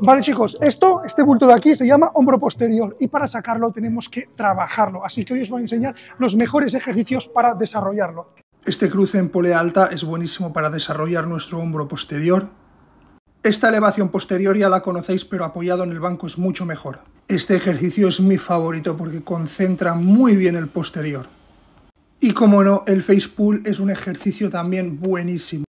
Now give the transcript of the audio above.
Vale chicos, esto, este bulto de aquí se llama hombro posterior y para sacarlo tenemos que trabajarlo, así que hoy os voy a enseñar los mejores ejercicios para desarrollarlo. Este cruce en polea alta es buenísimo para desarrollar nuestro hombro posterior. Esta elevación posterior ya la conocéis pero apoyado en el banco es mucho mejor. Este ejercicio es mi favorito porque concentra muy bien el posterior. Y como no, el face pull es un ejercicio también buenísimo.